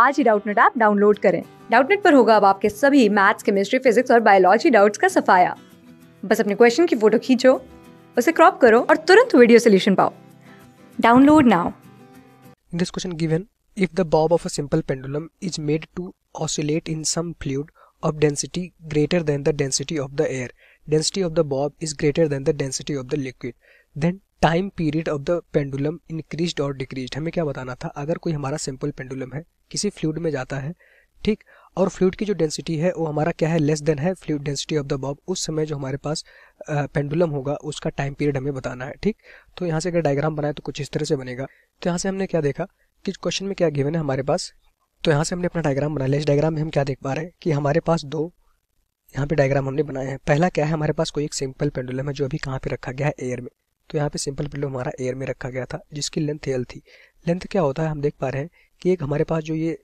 आज ही Doubtnut app download करें डाउटनेट पर होगा अब आपके सभी मैथ्स केमिस्ट्री फिजिक्स और बायोलॉजी डाउट्स का सफाया बस अपने क्वेश्चन की फोटो खींचो उसे क्रॉप करो और तुरंत वीडियो सोल्यूशन पाओ download now in this question given if the bob of a simple pendulum is made to oscillate in some fluid of density greater than the density of the air density of the bob is greater than the density of the liquid then time period of the pendulum increase और decrease हमें क्या बताना था अगर कोई हमारा simple pendulum है किसी फ्लूड में जाता है ठीक और फ्लूड की जो डेंसिटी है वो हमारा क्या है लेस देन है fluid density of the bob उस समय जो हमारे पास पेंडुलम होगा उसका टाइम पीरियड हमें बताना है ठीक तो यहाँ से अगर डायग्राम बनाए तो कुछ इस तरह से बनेगा तो यहाँ से हमने क्या देखा कि क्वेश्चन में क्या गिवन है हमारे पास तो यहाँ से हमने अपना डायग्राम बनाया इस डायग्राम में हम क्या देख पा रहे हैं कि हमारे पास दो यहाँ पे डायग्राम हमने बनाए हैं पहला क्या है हमारे पास कोई एक सिंपल पेंडुलम है जो अभी कहाँ पे रखा गया है एयर में तो यहाँ पे सिंपल पिल्लो हमारा एयर में रखा गया था जिसकी लेंथ एल थी लेंथ क्या होता है हम देख पा रहे हैं कि एक हमारे पास जो ये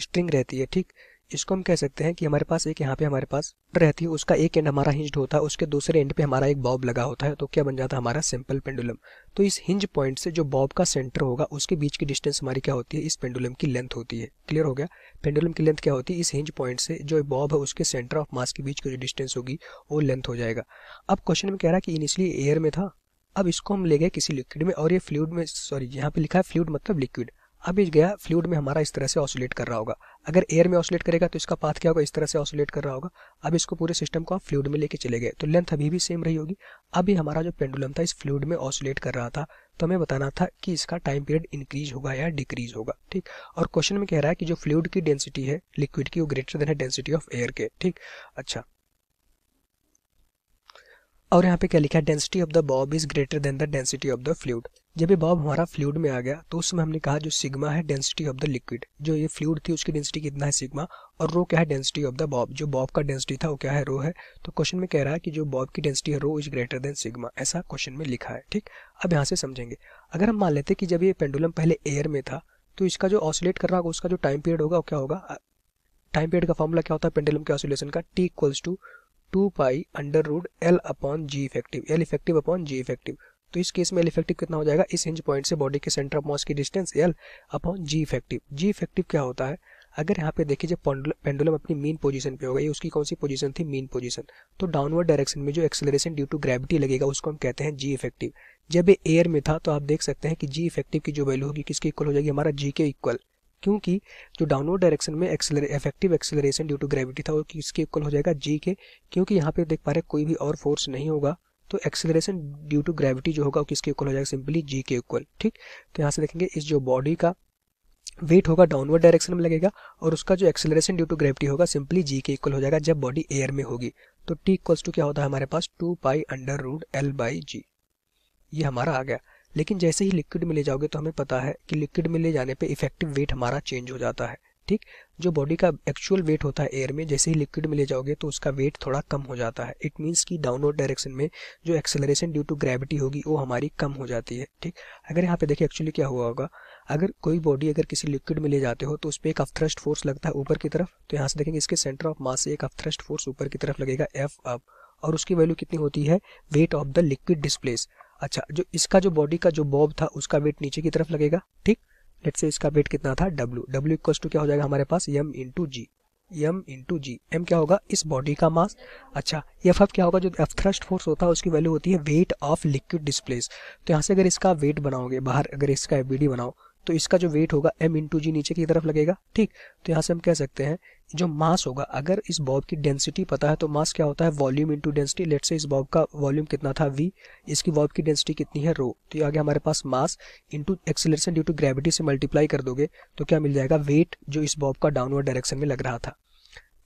स्ट्रिंग रहती है ठीक इसको हम कह सकते हैं कि हमारे पास एक यहाँ पे हमारे पास रहती है उसका एक एंड हमारा हिंज होता है उसके दूसरे एंड पे हमारा एक बॉब लगा होता है तो क्या बन जाता है हमारा सिंपल पेंडुलम तो इस हिंज पॉइंट से जो बॉब का सेंटर होगा उसके बीच की डिस्टेंस हमारी क्या होती है इस पेंडुलम की लेंथ होती है क्लियर हो गया पेंडुलम की लेंथ क्या होती है इस हिंज पॉइंट से जो बॉब है उसके सेंटर ऑफ मास के बीच की जो डिस्टेंस होगी वो लेंथ हो जाएगा अब क्वेश्चन में कह रहा है कि इनिशियली एयर में था अब इसको हम ले गए किसी लिक्विड में और ये फ्लूड में सॉरी यहाँ पे लिखा है फ्लूड मतलब लिक्विड अब ये गया फ्लूड में हमारा इस तरह से ऑसोलेट कर रहा होगा अगर एयर में ऑसोलेट करेगा तो इसका पाथ क्या होगा इस तरह से ऑसोलेट कर रहा होगा अब इसको पूरे सिस्टम को आप फ्लूड में लेके चले गए तो लेंथ अभी भी सेम रही होगी अभी हमारा जो पेंडुलम था इस फ्लूड में ऑसोलेट कर रहा था तो हमें बताना था कि इसका टाइम पीरियड इंक्रीज होगा या डिक्रीज होगा ठीक और क्वेश्चन में कह रहा है कि जो फ्लूड की डेंसिटी है लिक्विड की वो ग्रेटर देन है डेंसिटी ऑफ एयर के ठीक अच्छा और यहाँ पे क्या लिखा है density of the bob is greater than the density of the fluid जब ये बॉब हमारा फ्लूड में आ गया तो उसमें हमने कहा जो सिग्मा है डेंसिटी ऑफ द लिक्विड जो ये फ्लूड थी उसकी डेंसिटी कितना है सिग्मा और रो क्या है डेंसिटी ऑफ द बॉब जो बॉब का डेंसिटी था वो क्या है रो है तो क्वेश्चन में कह रहा है कि जो बॉब की डेंसिटी है rho is greater than sigma ऐसा क्वेश्चन में लिखा है ठीक अब यहाँ से समझेंगे अगर हम मान लेते कि जब ये पेंडुलम पहले एयर में था तो इसका जो ऑसोलेट कर रहा होगा उसका जो टाइम पीरियड होगा वो क्या होगा टाइम पीरियड का फॉर्मूला क्या होता है पेंडुलम के ऑसोलेशन का T equals to two pi under root L upon G effective L effective upon G effective तो इस केस में एल इफेक्टिव कितना हो जाएगा इस हिंज पॉइंट से बॉडी के सेंटर ऑफ मॉस की distance L upon G effective G effective क्या होता है अगर यहाँ पे देखिए जब पेंडुलम अपनी मीन पोजीशन पे होगा ये उसकी कौन सी पोजीशन थी मीन पोजीशन तो डाउनवर्ड डायरेक्शन में जो एक्सेलरेशन ड्यू टू ग्रेविटी लगेगा उसको हम कहते हैं जी इफेक्टिव जब ये एयर में था तो आप देख सकते हैं कि जी इफेक्टिव की जो वैल्यू होगी किसके इक्वल हो जाएगी हमारा जी के इक्वल क्योंकि जो डाउनवर्ड डायरेक्शन में एक्सेलर effective acceleration due to gravity था वो किसके इक्वल हो जाएगा जी के क्योंकि यहाँ पे देख पा रहे कोई भी और फोर्स नहीं होगा तो एक्सेलरेशन ड्यू टू ग्रेविटी जो होगा वो किसके इक्वल हो जाएगा सिंपली जी के इक्वल ठीक तो यहाँ से देखेंगे इस जो बॉडी का वेट होगा डाउनवर्ड डायरेक्शन में लगेगा और उसका जो एक्सेलरेशन ड्यू टू ग्रेविटी होगा सिंपली जी के इक्वल हो जाएगा जब बॉडी एयर में होगी तो टी इक्वल्स टू क्या होता है हमारे पास two pi under root L by G ये हमारा आ गया लेकिन जैसे ही लिक्विड में ले जाओगे तो हमें पता है कि लिक्विड में ले जाने पे इफेक्टिव वेट हमारा चेंज हो जाता है ठीक जो बॉडी का एक्चुअल वेट होता है एयर में जैसे ही लिक्विड में ले जाओगे तो उसका वेट थोड़ा कम हो जाता है इट मीन्स कि डाउनवर्ड डायरेक्शन में जो एक्सेलरेशन ड्यू टू ग्रेविटी होगी वो हमारी कम हो जाती है ठीक अगर यहाँ पे देखिए एक्चुअली क्या हुआ होगा अगर कोई बॉडी अगर किसी लिक्विड में ले जाते हो तो उस पर एक अपथ्रस्ट फोर्स लगता है ऊपर की तरफ तो यहाँ से देखेंगे इसके सेंटर ऑफ मास से एक अपथ्रस्ट फोर्स ऊपर की तरफ लगेगा एफ अप और उसकी वैल्यू कितनी होती है weight of the liquid displace अच्छा जो इसका जो बॉडी का जो बॉब था उसका वेट नीचे की तरफ लगेगा ठीक लेट से इसका वेट कितना था डब्ल्यू डब्ल्यू इक्व टू क्या हो जाएगा हमारे पास यम two G into G M क्या होगा इस बॉडी का मास अच्छा एफ एफ क्या होगा जो एफ थ्रस्ट फोर्स होता है उसकी वैल्यू होती है वेट ऑफ लिक्विड डिस्प्लेस तो यहाँ से अगर इसका वेट बनाओगे बाहर अगर इसका एफ बनाओ तो इसका जो वेट होगा एम इंटू जी नीचे की तरफ लगेगा ठीक तो यहाँ से हम कह सकते हैं जो मास होगा अगर इस बॉब की डेंसिटी पता है तो मास क्या होता है वॉल्यूम इंटू डेंसिटी लेट से इस बॉब का वॉल्यूम कितना था वी इसकी बॉब की डेंसिटी कितनी है रो तो ये आगे हमारे पास mass into acceleration due to gravity से मल्टीप्लाई कर दोगे तो क्या मिल जाएगा वेट जो इस बॉब का डाउनवर्ड डायरेक्शन में लग रहा था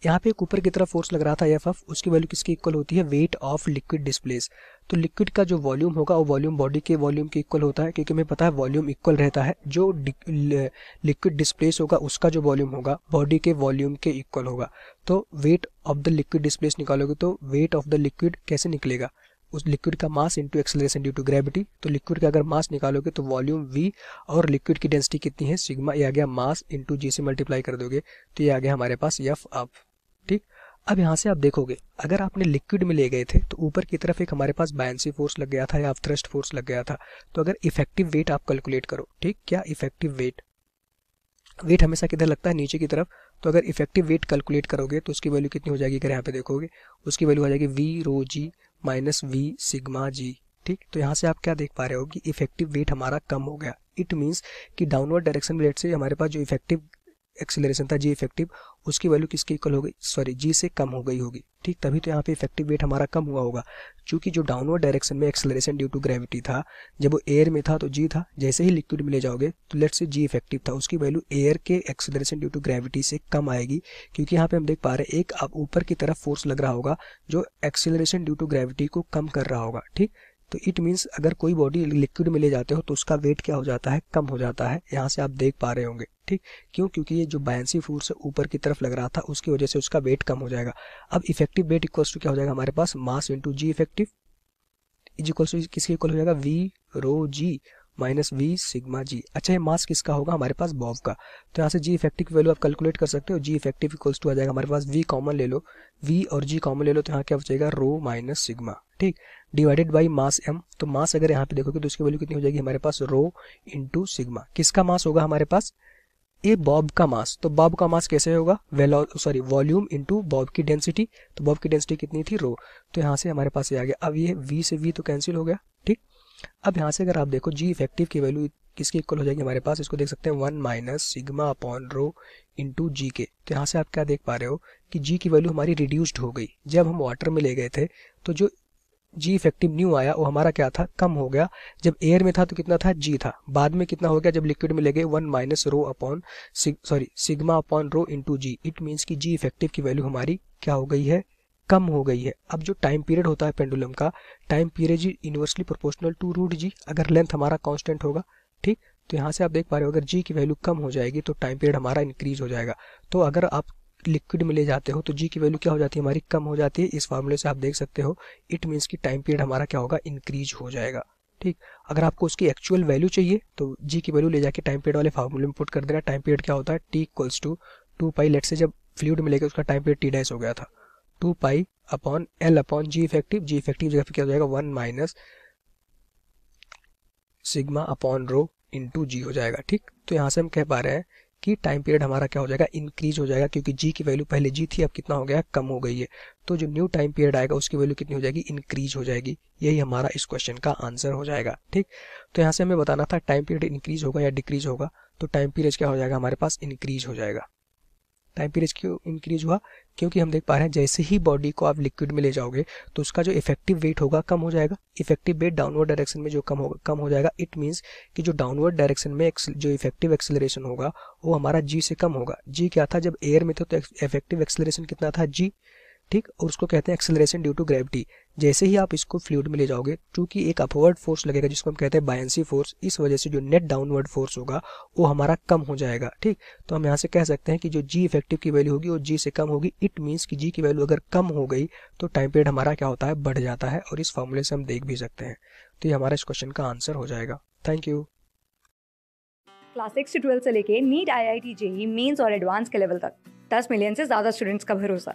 यहाँ पे ऊपर की तरफ फोर्स लग रहा था एफ एफ उसकी वैल्यू किसकी इक्वल होती है वेट ऑफ लिक्विड डिस्प्लेस तो लिक्विड का जो वॉल्यूम होगा वो वॉल्यूम बॉडी के वॉल्यूम के इक्वल होता है क्योंकि हमें पता है वॉल्यूम इक्वल रहता है जो लिक्विड डिस्प्लेस होगा उसका जो वॉल्यूम होगा बॉडी के वॉल्यूम के इक्वल होगा तो weight of the liquid displace निकालोगे तो वेट ऑफ द लिक्विड कैसे निकलेगा उस लिक्विड का mass into acceleration due to gravity तो लिक्विड का अगर मास निकालोगे तो वॉल्यूम वी और लिक्विड की डेंसिटी कितनी है सिग्मा ये आ गया मास इंटू जी से मल्टीप्लाई कर दोगे तो ये आ गया हमारे पास यफ अप ठीक अब यहाँ से आप देखोगे अगर आपने लिक्विड में ले गए थे तो ऊपर की तरफ एक हमारे पास बायसी फोर्स लग गया था या थ्रस्ट फोर्स लग गया था तो अगर इफेक्टिव वेट आप कैलकुलेट करो ठीक क्या इफेक्टिव वेट वेट हमेशा किधर लगता है नीचे की तरफ तो अगर इफेक्टिव वेट कैलकुलेट करोगे तो उसकी वैल्यू कितनी हो जाएगी अगर यहाँ पे देखोगे उसकी वैल्यू हो जाएगी V rho G minus V sigma G ठीक तो यहाँ से आप क्या देख पा रहे हो कि इफेक्टिव वेट हमारा कम हो गया इट मीन्स कि डाउनवर्ड डायरेक्शन में से हमारे पास जो इफेक्टिव एक्सेलरेशन था जी इफेक्टिव उसकी वैल्यू किसके इक्वल हो गई सॉरी जी से कम हो गई होगी ठीक तभी तो यहाँ पे इफेक्टिव वेट हमारा कम हुआ होगा क्योंकि जो डाउनवर्ड डायरेक्शन में एक्सेलरेशन ड्यू टू ग्रेविटी था जब वो एयर में था तो जी था जैसे ही लिक्विड में ले जाओगे तो लेट से जी इफेक्टिव था उसकी वैल्यू एयर के एक्सेलरेशन ड्यू टू ग्रेविटी से कम आएगी क्योंकि यहाँ पे हम देख पा रहे हैं एक ऊपर की तरफ फोर्स लग रहा होगा जो एक्सेलरेशन ड्यू टू ग्रेविटी को कम कर रहा होगा ठीक तो इट मीन्स अगर कोई बॉडी लिक्विड में ले जाते हो तो उसका वेट क्या हो जाता है कम हो जाता है यहाँ से आप देख पा रहे होंगे ठीक क्यों क्योंकि ये जो बायसी फोर्स है ऊपर की तरफ लग रहा था उसकी वजह से उसका वेट कम हो जाएगा अब इफेक्टिव वेट इक्वल्स टू क्या हो जाएगा हमारे पास mass into G effective is equals to किसके इक्वल हो जाएगा V rho G minus V sigma G अच्छा ये मास किसका होगा हमारे पास बॉब का तो यहाँ से जी इफेक्टिव वैल्यू आप कैलकुलेट कर सकते हो जी इफेक्टिव इक्वल्स टू आ जाएगा हमारे पास वी कॉमन ले लो वी और जी कॉमन ले लो तो यहाँ क्या हो जाएगा रो माइनस सिग्मा ठीक डिवाइडेड बाई मास एम तो मास अगर यहाँ पे देखोगे तो उसकी वैल्यू कितनी हो जाएगी हमारे पास रो इंटू सिग्मा किसका मास होगा हमारे पास ए बॉब का मास तो बॉब का मास कैसे होगा वेलो सॉरी वॉल्यूम इंटू बॉब की डेंसिटी तो बॉब की डेंसिटी कितनी थी रो तो यहाँ से हमारे पास ये आ गया अब ये वी से वी तो कैंसिल हो गया ठीक अब यहाँ से अगर आप देखो जी इफेक्टिव की वैल्यू किसके इक्वल हो जाएगी हमारे पास इसको देख सकते हैं one minus sigma upon rho into G के तो यहाँ से आप क्या देख पा रहे हो कि जी की वैल्यू हमारी रिड्यूस्ड हो गई जब हम वाटर में ले गए थे तो जो जी इफेक्टिव न्यू आया वो हमारा क्या था कम हो गया जब एयर में था तो कितना था जी था बाद में कितना हो गया जब लिक्विड में लगे one minus rho upon sorry sigma upon rho into G it means की जी इफेक्टिव की वैल्यू हमारी क्या हो गई है कम हो गई है अब जो टाइम पीरियड होता है पेंडुलम का time period G inversely proportional to root G अगर लेंथ हमारा कॉन्स्टेंट होगा ठीक तो यहाँ से आप देख पा रहे हो अगर जी की वैल्यू कम हो जाएगी तो टाइम पीरियड हमारा इंक्रीज हो जाएगा तो अगर आप लिक्विड में ले जाते हो तो जी की वैल्यू क्या हो जाती है हमारी कम हो जाती है इस फॉर्मूले से आप देख सकते हो इट मीन्स कि टाइम पीरियड हमारा क्या होगा इंक्रीज हो जाएगा ठीक अगर आपको उसकी एक्चुअल वैल्यू चाहिए तो जी की वैल्यू ले जाके टाइम पीरियड वाले फार्मूले में पुट कर देना टाइम पीरियड क्या होता है T equals to two pi लेट से जब फ्लूड में लेके उसका टाइम पीरियड टी डैश हो गया था two pi upon L upon G effective G effective जगह क्या हो जाएगा one minus sigma upon rho into G हो जाएगा ठीक तो यहाँ से हम कह पा रहे हैं कि टाइम पीरियड हमारा क्या हो जाएगा इंक्रीज हो जाएगा क्योंकि जी की वैल्यू पहले जी थी अब कितना हो गया कम हो गई है तो जो न्यू टाइम पीरियड आएगा उसकी वैल्यू कितनी हो जाएगी इंक्रीज हो जाएगी यही हमारा इस क्वेश्चन का आंसर हो जाएगा ठीक तो यहाँ से हमें बताना था टाइम पीरियड इंक्रीज होगा या डिक्रीज होगा तो टाइम पीरियड क्या हो जाएगा हमारे पास इंक्रीज हो जाएगा टाइम पीरियड क्यों इंक्रीज हुआ क्योंकि हम देख पा रहे हैं जैसे ही बॉडी को आप लिक्विड में ले जाओगे तो उसका जो इफेक्टिव वेट होगा कम हो जाएगा इफेक्टिव वेट डाउनवर्ड डायरेक्शन में जो कम होगा कम हो जाएगा इट मीन्स कि जो डाउनवर्ड डायरेक्शन में जो इफेक्टिव एक्सेलरेशन होगा वो हमारा जी से कम होगा जी क्या था जब एयर में था तो इफेक्टिव एक्सेलरेशन कितना था जी ठीक और उसको कहते हैं एक्सेलरेशन ड्यू टू ग्रेविटी जैसे ही आप इसको फ्लूड में ले जाओगे चूंकि एक अपवर्ड फोर्स लगेगा जिसको हम कहते हैं बायंसी फोर्स इस वजह से जो नेट डाउनवर्ड फोर्स होगा वो हमारा कम हो जाएगा ठीक तो हम यहाँ से कह सकते हैं कि जो जी इफेक्टिव की वैल्यू होगी वो जी से कम होगी इट मीन्स कि जी की वैल्यू अगर कम हो गई तो टाइम पीरियड हमारा क्या होता है बढ़ जाता है और इस फॉर्मूले से हम देख भी सकते हैं तो ये हमारा इस क्वेश्चन का आंसर हो जाएगा थैंक यू क्लास सिक्स से ट्वेल्थ से लेके NEET I I T JEE mains और एडवांस के लेवल तक दस मिलियन से ज़्यादा स्टूडेंट्स का भरोसा